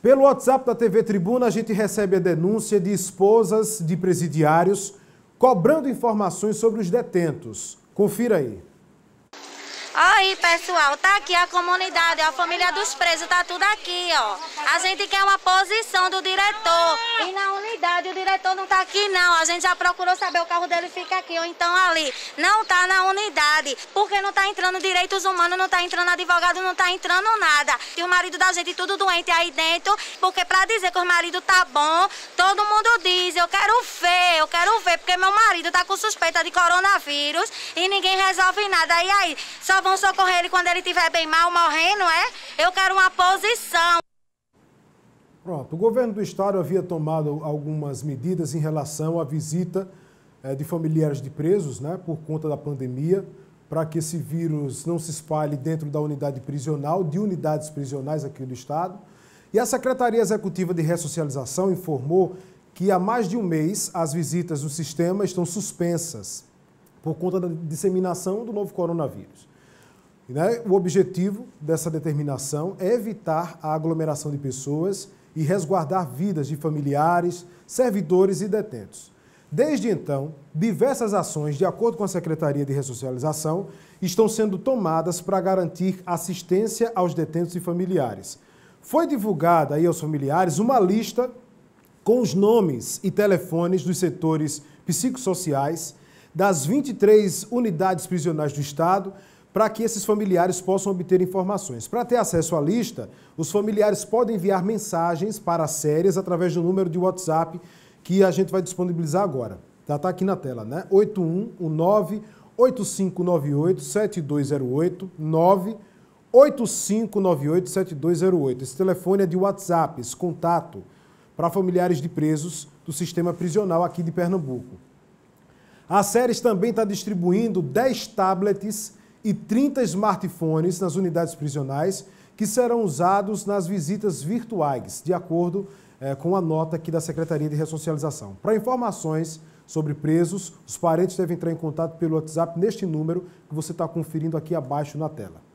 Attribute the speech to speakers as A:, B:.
A: Pelo WhatsApp da TV Tribuna, a gente recebe a denúncia de esposas de presidiários cobrando informações sobre os detentos. Confira aí
B: pessoal, tá aqui a comunidade, a família dos presos, tá tudo aqui, ó. A gente quer uma posição do diretor. E na unidade, o diretor não tá aqui, não. A gente já procurou saber, o carro dele fica aqui, ou então ali. Não tá na unidade, porque não tá entrando direitos humanos, não tá entrando advogado, não tá entrando nada. E o marido da gente tudo doente aí dentro, porque pra dizer que o marido tá bom, todo mundo diz, eu quero ver, eu quero ver, porque meu marido tá com suspeita de coronavírus e ninguém resolve nada. E aí, só vão socorrer socorrer ele quando ele estiver bem mal, morrendo, é? Eu quero uma posição.
A: Pronto, o governo do estado havia tomado algumas medidas em relação à visita eh, de familiares de presos, né, por conta da pandemia, para que esse vírus não se espalhe dentro da unidade prisional, de unidades prisionais aqui do estado. E a Secretaria Executiva de Ressocialização informou que há mais de um mês as visitas do sistema estão suspensas por conta da disseminação do novo coronavírus. Né? O objetivo dessa determinação é evitar a aglomeração de pessoas e resguardar vidas de familiares, servidores e detentos. Desde então, diversas ações, de acordo com a Secretaria de Ressocialização, estão sendo tomadas para garantir assistência aos detentos e familiares. Foi divulgada aí aos familiares uma lista com os nomes e telefones dos setores psicossociais das 23 unidades prisionais do Estado, para que esses familiares possam obter informações. Para ter acesso à lista, os familiares podem enviar mensagens para as séries através do número de WhatsApp que a gente vai disponibilizar agora. Está tá aqui na tela, né? 8119 8598 7208 9 8598 7208. Esse telefone é de WhatsApp, esse contato para familiares de presos do sistema prisional aqui de Pernambuco. A Séries também está distribuindo 10 tablets e 30 smartphones nas unidades prisionais que serão usados nas visitas virtuais, de acordo é, com a nota aqui da Secretaria de Ressocialização. Para informações sobre presos, os parentes devem entrar em contato pelo WhatsApp neste número que você está conferindo aqui abaixo na tela.